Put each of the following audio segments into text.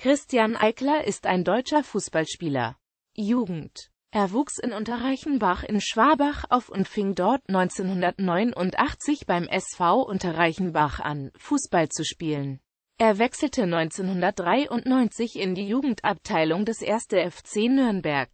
Christian Eichler ist ein deutscher Fußballspieler. Jugend. Er wuchs in Unterreichenbach in Schwabach auf und fing dort 1989 beim SV Unterreichenbach an, Fußball zu spielen. Er wechselte 1993 in die Jugendabteilung des 1. FC Nürnberg.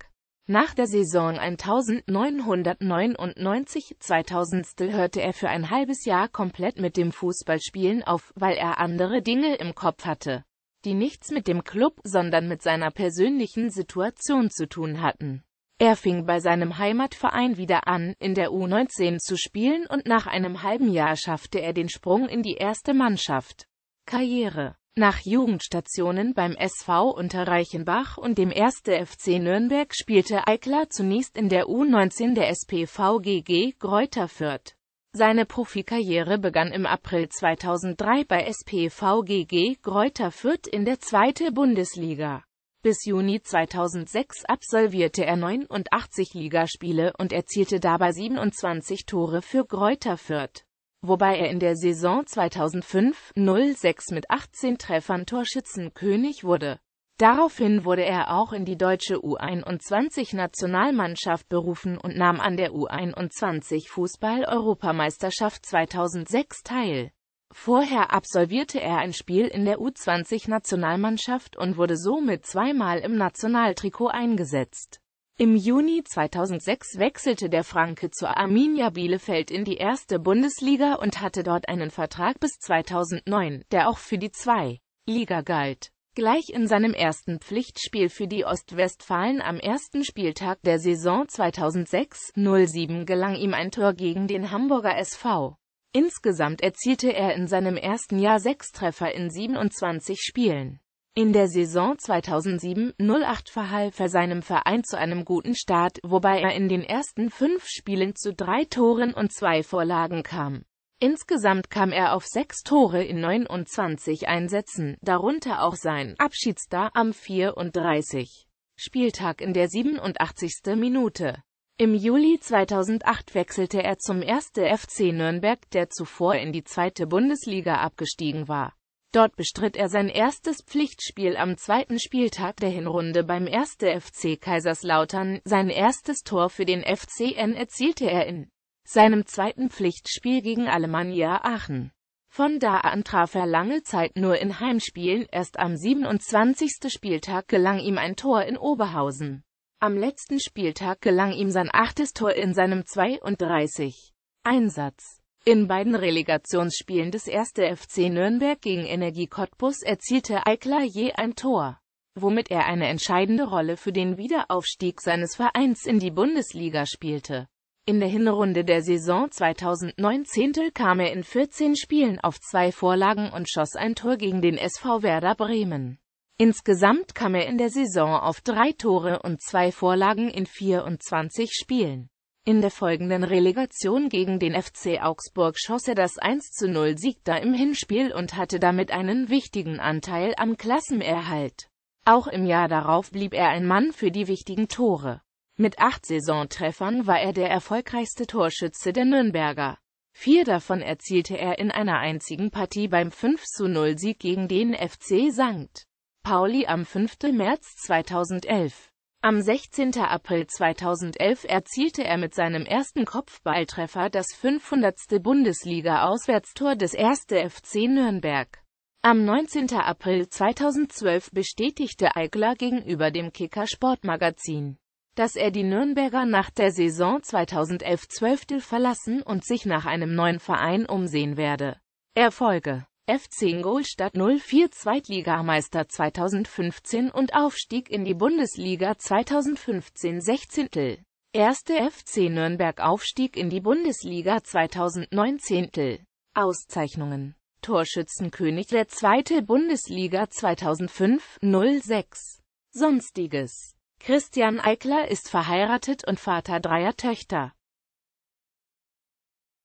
Nach der Saison 1999-2000 hörte er für ein halbes Jahr komplett mit dem Fußballspielen auf, weil er andere Dinge im Kopf hatte die nichts mit dem Club, sondern mit seiner persönlichen Situation zu tun hatten. Er fing bei seinem Heimatverein wieder an, in der U19 zu spielen und nach einem halben Jahr schaffte er den Sprung in die erste Mannschaft. Karriere Nach Jugendstationen beim SV unter Reichenbach und dem 1. FC Nürnberg spielte Eikler zunächst in der U19 der SPVGG Greuther Fürth. Seine Profikarriere begann im April 2003 bei SPVGG Greuther Fürth in der zweite Bundesliga. Bis Juni 2006 absolvierte er 89 Ligaspiele und erzielte dabei 27 Tore für Greuther Fürth, wobei er in der Saison 2005-06 mit 18 Treffern Torschützenkönig wurde Daraufhin wurde er auch in die deutsche U21-Nationalmannschaft berufen und nahm an der U21-Fußball-Europameisterschaft 2006 teil. Vorher absolvierte er ein Spiel in der U20-Nationalmannschaft und wurde somit zweimal im Nationaltrikot eingesetzt. Im Juni 2006 wechselte der Franke zur Arminia Bielefeld in die erste Bundesliga und hatte dort einen Vertrag bis 2009, der auch für die 2. Liga galt. Gleich in seinem ersten Pflichtspiel für die Ostwestfalen am ersten Spieltag der Saison 2006-07 gelang ihm ein Tor gegen den Hamburger SV. Insgesamt erzielte er in seinem ersten Jahr sechs Treffer in 27 Spielen. In der Saison 2007-08 verhalf er seinem Verein zu einem guten Start, wobei er in den ersten fünf Spielen zu drei Toren und zwei Vorlagen kam. Insgesamt kam er auf sechs Tore in 29 Einsätzen, darunter auch sein Abschiedsstar am 34. Spieltag in der 87. Minute. Im Juli 2008 wechselte er zum 1. FC Nürnberg, der zuvor in die zweite Bundesliga abgestiegen war. Dort bestritt er sein erstes Pflichtspiel am zweiten Spieltag der Hinrunde beim 1. FC Kaiserslautern. Sein erstes Tor für den FCN erzielte er in seinem zweiten Pflichtspiel gegen Alemannia Aachen. Von da an traf er lange Zeit nur in Heimspielen, erst am 27. Spieltag gelang ihm ein Tor in Oberhausen. Am letzten Spieltag gelang ihm sein achtes Tor in seinem 32. Einsatz. In beiden Relegationsspielen des 1. FC Nürnberg gegen Energie Cottbus erzielte Eichler je ein Tor, womit er eine entscheidende Rolle für den Wiederaufstieg seines Vereins in die Bundesliga spielte. In der Hinrunde der Saison 2019 kam er in 14 Spielen auf zwei Vorlagen und schoss ein Tor gegen den SV Werder Bremen. Insgesamt kam er in der Saison auf drei Tore und zwei Vorlagen in 24 Spielen. In der folgenden Relegation gegen den FC Augsburg schoss er das 1 zu 0 Sieg da im Hinspiel und hatte damit einen wichtigen Anteil am Klassenerhalt. Auch im Jahr darauf blieb er ein Mann für die wichtigen Tore. Mit acht Saisontreffern war er der erfolgreichste Torschütze der Nürnberger. Vier davon erzielte er in einer einzigen Partie beim 5-0-Sieg gegen den FC St. Pauli am 5. März 2011. Am 16. April 2011 erzielte er mit seinem ersten Kopfballtreffer das 500. Bundesliga-Auswärtstor des 1. FC Nürnberg. Am 19. April 2012 bestätigte Eigler gegenüber dem Kicker Sportmagazin dass er die Nürnberger nach der Saison 2011-12 verlassen und sich nach einem neuen Verein umsehen werde. Erfolge FC Ingolstadt 04 Zweitligameister 2015 und Aufstieg in die Bundesliga 2015 16. Erste FC Nürnberg Aufstieg in die Bundesliga 2019. Auszeichnungen Torschützenkönig der zweite Bundesliga 2005-06. Sonstiges Christian Eickler ist verheiratet und Vater dreier Töchter